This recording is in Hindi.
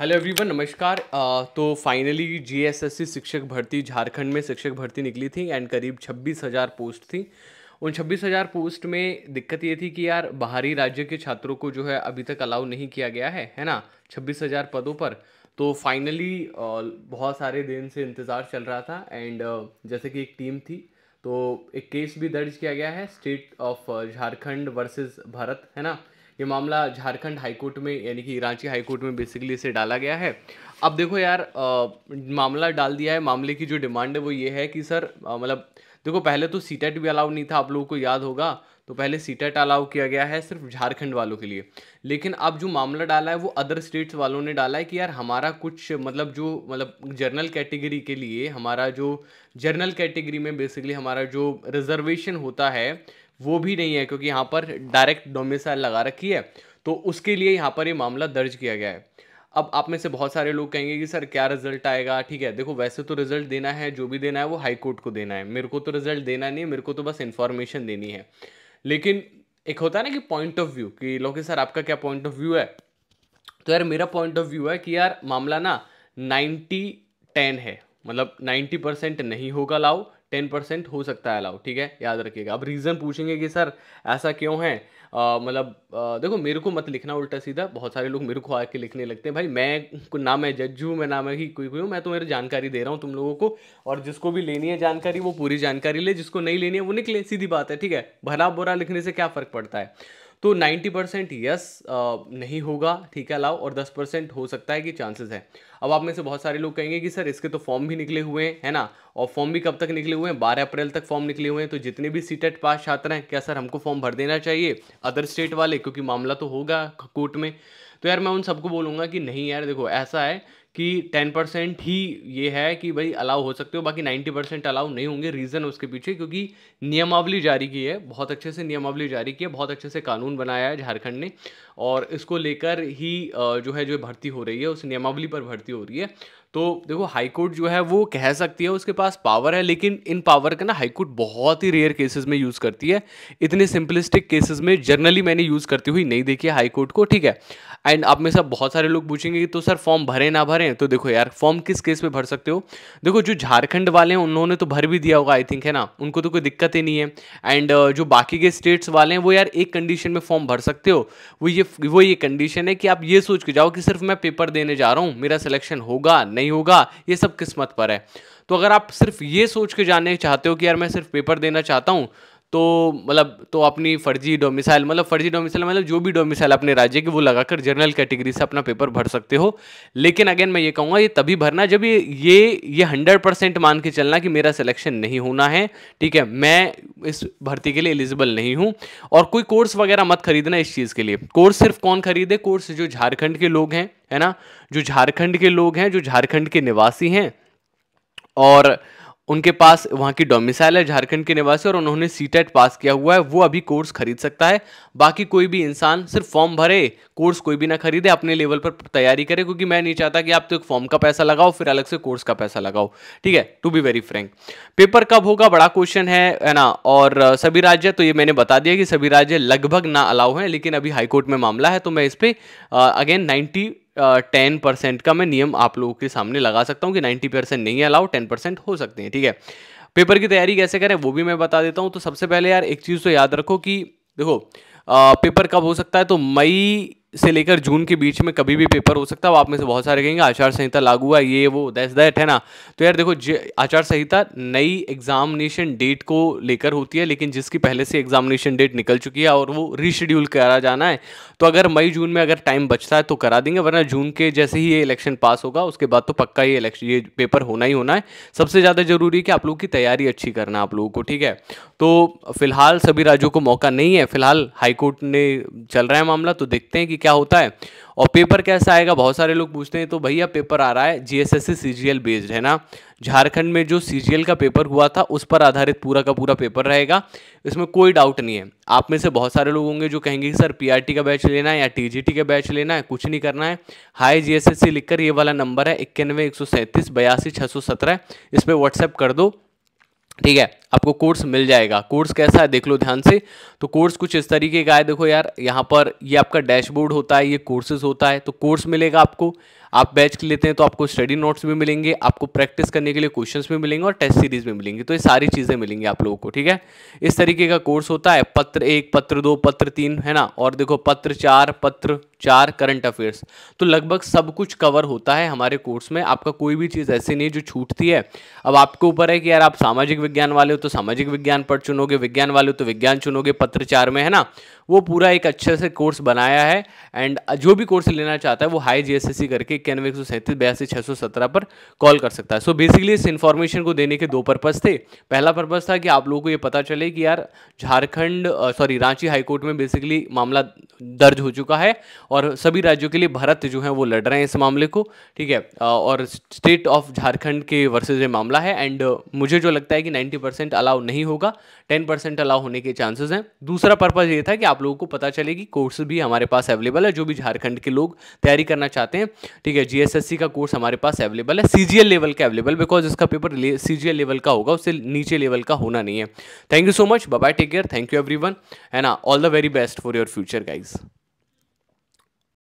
हेलो एवरीवन नमस्कार तो फाइनली जीएसएससी शिक्षक भर्ती झारखंड में शिक्षक भर्ती निकली थी एंड करीब छब्बीस हज़ार पोस्ट थी उन छब्बीस हज़ार पोस्ट में दिक्कत ये थी कि यार बाहरी राज्य के छात्रों को जो है अभी तक अलाउ नहीं किया गया है है ना छब्बीस हज़ार पदों पर तो फाइनली बहुत सारे दिन से इंतज़ार चल रहा था एंड जैसे कि एक टीम थी तो एक केस भी दर्ज किया गया है state of Jharkhand versus Bharat है ना ये मामला झारखंड हाईकोर्ट में यानी कि रांची हाईकोर्ट में बेसिकली इसे डाला गया है अब देखो यार आ, मामला डाल दिया है मामले की जो डिमांड है वो ये है कि सर मतलब देखो पहले तो सी भी अलाउ नहीं था आप लोगों को याद होगा तो पहले सीटेट अलाउ किया गया है सिर्फ झारखंड वालों के लिए लेकिन अब जो मामला डाला है वो अदर स्टेट्स वालों ने डाला है कि यार हमारा कुछ मतलब जो मतलब जर्नल कैटेगरी के लिए हमारा जो जर्नल कैटेगरी में बेसिकली हमारा जो रिजर्वेशन होता है वो भी नहीं है क्योंकि यहाँ पर डायरेक्ट डोमिसाइल लगा रखी है तो उसके लिए यहाँ पर ये यह मामला दर्ज किया गया है अब आप में से बहुत सारे लोग कहेंगे कि सर क्या रिजल्ट आएगा ठीक है देखो वैसे तो रिजल्ट देना है जो भी देना है वो हाई कोर्ट को देना है मेरे को तो रिजल्ट देना नहीं है मेरे को तो बस इन्फॉर्मेशन देनी है लेकिन एक होता है ना कि पॉइंट ऑफ व्यू कि लोके सर आपका क्या पॉइंट ऑफ व्यू है तो यार मेरा पॉइंट ऑफ व्यू है कि यार मामला ना नाइन्टी टेन है मतलब नाइन्टी परसेंट नहीं होगा लाओ टेन परसेंट हो सकता है अलाउ ठीक है याद रखिएगा अब रीज़न पूछेंगे कि सर ऐसा क्यों है मतलब देखो मेरे को मत लिखना उल्टा सीधा बहुत सारे लोग मेरे को आके लिखने लगते हैं भाई मैं ना मैं जज हूँ मैं ना मैं ही कोई कोई हूँ मैं तो मेरी जानकारी दे रहा हूँ तुम लोगों को और जिसको भी लेनी है जानकारी वो पूरी जानकारी ले जिसको नहीं लेनी है वो निकले सीधी बात है ठीक है भला बुरा लिखने से क्या फ़र्क पड़ता है तो 90 परसेंट यस नहीं होगा ठीक है अलाउ और 10 परसेंट हो सकता है कि चांसेस है अब आप में से बहुत सारे लोग कहेंगे कि सर इसके तो फॉर्म भी निकले हुए हैं है ना और फॉर्म भी कब तक निकले हुए हैं 12 अप्रैल तक फॉर्म निकले हुए हैं तो जितने भी सीटेट e पास छात्र हैं क्या सर हमको फॉर्म भर देना चाहिए अदर स्टेट वाले क्योंकि मामला तो होगा कोर्ट में तो यार मैं उन सबको बोलूँगा कि नहीं यार देखो ऐसा है कि टेन परसेंट ही ये है कि भाई अलाउ हो सकते हो बाकी नाइन्टी परसेंट अलाउ नहीं होंगे रीज़न उसके पीछे क्योंकि नियमावली जारी की है बहुत अच्छे से नियमावली जारी की है बहुत अच्छे से कानून बनाया है झारखंड ने और इसको लेकर ही जो है जो भर्ती हो रही है उस नियमावली पर भर्ती हो रही है तो देखो हाई कोर्ट जो है वो कह सकती है उसके पास पावर है लेकिन इन पावर का ना हाई कोर्ट बहुत ही रेयर केसेस में यूज़ करती है इतने सिंपलिस्टिक केसेस में जनरली मैंने यूज़ करती हुई नहीं देखी है हाई कोर्ट को ठीक है एंड आप में सब बहुत सारे लोग पूछेंगे कि तो सर फॉर्म भरे ना भरें तो देखो यार फॉर्म किस केस में भर सकते हो देखो जो झारखंड वाले हैं उन्होंने तो भर भी दिया होगा आई थिंक है ना उनको तो कोई दिक्कत ही नहीं है एंड uh, जो बाकी के स्टेट्स वाले हैं वो यार एक कंडीशन में फॉर्म भर सकते हो वो ये वो ये कंडीशन है कि आप ये सोच के जाओ कि सिर्फ मैं पेपर देने जा रहा हूँ मेरा सिलेक्शन होगा नहीं नहीं होगा ये सब किस्मत पर है तो अगर आप सिर्फ ये सोच के जानने चाहते हो कि यार मैं सिर्फ पेपर देना चाहता हूँ तो मतलब तो अपनी फर्जी डोमिसाइल मतलब फर्जी डोमिसाइल मतलब जो भी डोमिसाइल अपने राज्य के वो लगाकर जनरल कैटेगरी से अपना पेपर भर सकते हो लेकिन अगेन मैं ये कहूँगा ये तभी भरना जब ये ये ये हंड्रेड परसेंट मान के चलना कि मेरा सिलेक्शन नहीं होना है ठीक है मैं इस भर्ती के लिए एलिजिबल नहीं हूँ और कोई कोर्स वगैरह मत खरीदना इस चीज़ के लिए कोर्स सिर्फ कौन खरीदे कोर्स जो झारखंड के लोग हैं है ना जो झारखंड के लोग हैं जो झारखंड के निवासी हैं और उनके पास वहाँ की डोमिसाइल है झारखंड के निवासी और उन्होंने सी टेट पास किया हुआ है वो अभी कोर्स खरीद सकता है बाकी कोई भी इंसान सिर्फ फॉर्म भरे कोर्स कोई भी ना खरीदे अपने लेवल पर तैयारी करे क्योंकि मैं नहीं चाहता कि आप तो एक फॉर्म का पैसा लगाओ फिर अलग से कोर्स का पैसा लगाओ ठीक है to be very frank paper कब होगा बड़ा क्वेश्चन है है ना और सभी राज्य तो ये मैंने बता दिया कि सभी राज्य लगभग ना अलाउ हैं लेकिन अभी हाईकोर्ट में मामला है तो मैं इस पर अगेन नाइन्टी टेन परसेंट का मैं नियम आप लोगों के सामने लगा सकता हूँ कि नाइन्टी परसेंट नहीं अलाउ टेन परसेंट हो सकते हैं ठीक है पेपर की तैयारी कैसे करें वो भी मैं बता देता हूँ तो सबसे पहले यार एक चीज़ तो याद रखो कि देखो आ, पेपर कब हो सकता है तो मई से लेकर जून के बीच में कभी भी पेपर हो सकता है आप में से बहुत सारे कहेंगे आचार संहिता लागू है ये वो दैस दैट है ना तो यार देखो आचार संहिता नई एग्जामिनेशन डेट को लेकर होती है लेकिन जिसकी पहले से एग्जामिनेशन डेट निकल चुकी है और वो रीशेड्यूल करा जाना है तो अगर मई जून में अगर टाइम बचता है तो करा देंगे वरना जून के जैसे ही ये इलेक्शन पास होगा उसके बाद तो पक्का ये इलेक्शन ये पेपर होना ही होना है सबसे ज़्यादा ज़रूरी है कि आप लोगों की तैयारी अच्छी करना आप लोगों को ठीक है तो फिलहाल सभी राज्यों को मौका नहीं है फिलहाल हाईकोर्ट ने चल रहा है मामला तो देखते हैं कि क्या होता है और पेपर कैसा आएगा बहुत सारे लोग पूछते हैं तो भैया पेपर आ रहा है जीएसएससी सीजीएल बेस्ड है ना झारखंड में जो सीजीएल का पेपर हुआ था उस पर आधारित पूरा का पूरा पेपर रहेगा इसमें कोई डाउट नहीं है आप में से बहुत सारे लोग होंगे जो कहेंगे कि सर पीआरटी का बैच लेना है या टीजीटी का बैच लेना है कुछ नहीं करना है हाई जीएसएससी लिखकर ये वाला नंबर है इक्यानवे एक सौ सैंतीस बयासी छः सौ सत्रह इस पर व्हाट्सएप कर दो ठीक है आपको कोर्स मिल जाएगा कोर्स कैसा है देख लो ध्यान से तो कोर्स कुछ इस तरीके का है देखो यार यहाँ पर ये आपका डैशबोर्ड होता है ये कोर्सेज होता है तो कोर्स मिलेगा आपको आप बैच लेते हैं तो आपको स्टडी नोट्स भी मिलेंगे आपको प्रैक्टिस करने के लिए क्वेश्चंस भी मिलेंगे और टेस्ट सीरीज भी मिलेंगे तो ये सारी चीज़ें मिलेंगी आप लोगों को ठीक है इस तरीके का कोर्स होता है पत्र एक पत्र दो पत्र तीन है ना और देखो पत्र चार पत्र चार करंट अफेयर्स तो लगभग सब कुछ कवर होता है हमारे कोर्स में आपका कोई भी चीज़ ऐसी नहीं जो छूटती है अब आपके ऊपर है कि यार आप सामाजिक विज्ञान वाले हो तो तो सामाजिक विज्ञान पर चुनोगे विज्ञान वाले तो विज्ञान चुनोगे पत्रचार में है ना वो पूरा एक अच्छे से कोर्स बनाया है एंड जो भी कोर्स लेना चाहता है वो हाई जीएसएससी करके इक्यानवे एक सौ सैंतीस बयासी छः सौ सत्रह पर कॉल कर सकता है सो so बेसिकली इस इन्फॉर्मेशन को देने के दो पर्पज़ थे पहला पर्पज़ था कि आप लोगों को ये पता चले कि यार झारखंड सॉरी रांची हाईकोर्ट में बेसिकली मामला दर्ज हो चुका है और सभी राज्यों के लिए भारत जो है वो लड़ रहे हैं इस मामले को ठीक है और स्टेट ऑफ झारखंड के वर्सेज ये मामला है एंड मुझे जो लगता है कि नाइन्टी परसेंट अलाउ नहीं होगा टेन परसेंट अलाउ होने के चांसेस हैं दूसरा पर्पज़ ये था कि आप लोगों को पता चले कि कोर्स भी हमारे पास अवेलेबल है जो भी झारखंड के लोग तैयारी करना चाहते हैं ठीक है जीएसएससी का कोर्स हमारे पास अवेलेबल है सी लेवल का अवेलेबल बिकॉज इसका पेपर सीजीएल लेवल का होगा उससे नीचे लेवल का होना नहीं है thank you so much bye take care thank you every है ना all the very best for your future guys